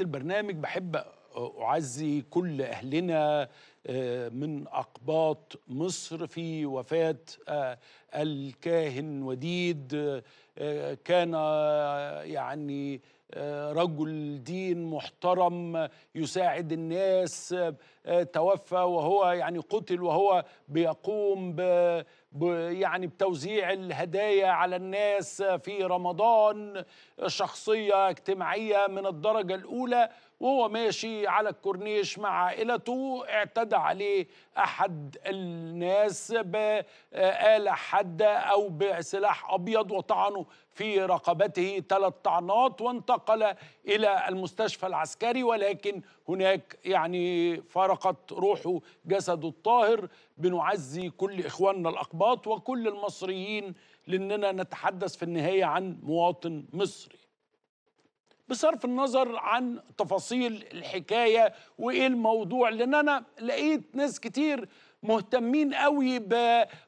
البرنامج بحب أعزي كل أهلنا آه، من أقباط مصر في وفاة آه، الكاهن وديد آه، كان يعني رجل دين محترم يساعد الناس توفى وهو يعني قتل وهو بيقوم ب يعني بتوزيع الهدايا على الناس في رمضان شخصية اجتماعية من الدرجة الأولى وهو ماشي على الكورنيش مع عائلته اعتدى عليه أحد الناس بآلة حادة أو بسلاح أبيض وطعنه في رقبته ثلاث طعنات وانتقل إلى المستشفى العسكري ولكن هناك يعني فارقت روحه جسده الطاهر بنعزي كل إخواننا الأقباط وكل المصريين لأننا نتحدث في النهاية عن مواطن مصري بصرف النظر عن تفاصيل الحكايه وايه الموضوع لان انا لقيت ناس كتير مهتمين قوي ب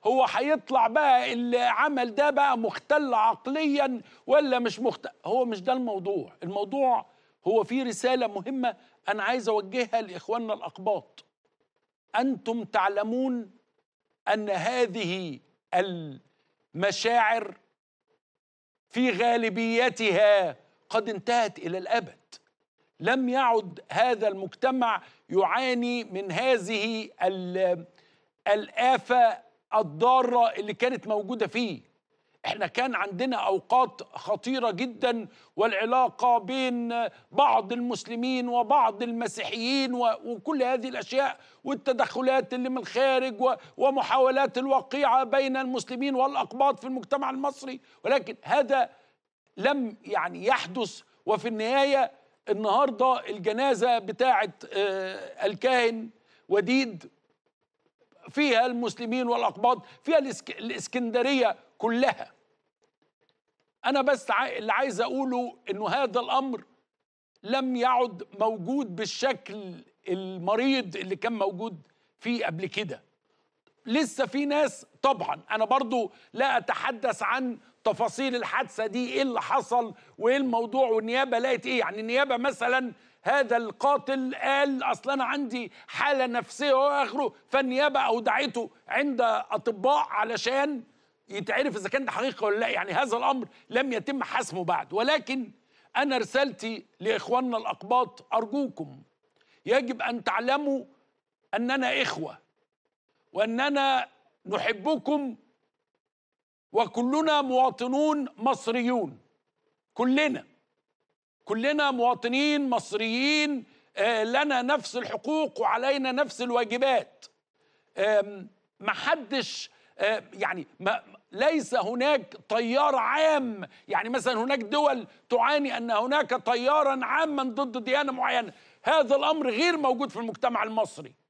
هو هيطلع بقى اللي عمل ده بقى مختل عقليا ولا مش مختل هو مش ده الموضوع الموضوع هو في رساله مهمه انا عايز اوجهها لاخواننا الاقباط انتم تعلمون ان هذه المشاعر في غالبيتها قد انتهت الى الابد لم يعد هذا المجتمع يعاني من هذه الافه الضاره اللي كانت موجوده فيه احنا كان عندنا اوقات خطيره جدا والعلاقه بين بعض المسلمين وبعض المسيحيين وكل هذه الاشياء والتدخلات اللي من الخارج ومحاولات الوقيعه بين المسلمين والاقباط في المجتمع المصري ولكن هذا لم يعني يحدث وفي النهايه النهارده الجنازه بتاعه آه، الكاهن وديد فيها المسلمين والاقباط فيها الاسكندريه كلها انا بس اللي عايز اقوله انه هذا الامر لم يعد موجود بالشكل المريض اللي كان موجود فيه قبل كده لسه في ناس طبعا انا برضو لا اتحدث عن تفاصيل الحادثه دي ايه اللي حصل وايه الموضوع والنيابه لقت ايه يعني النيابه مثلا هذا القاتل قال اصل انا عندي حاله نفسيه واخره فالنيابه اودعته عند اطباء علشان يتعرف اذا كان ده حقيقه ولا لا يعني هذا الامر لم يتم حسمه بعد ولكن انا رسالتي لاخواننا الاقباط ارجوكم يجب ان تعلموا اننا اخوه واننا نحبكم وكلنا مواطنون مصريون كلنا كلنا مواطنين مصريين آه، لنا نفس الحقوق وعلينا نفس الواجبات محدش آه، يعني ما ليس هناك طيار عام يعني مثلا هناك دول تعاني ان هناك طيارا عاما ضد ديانه معينه هذا الامر غير موجود في المجتمع المصري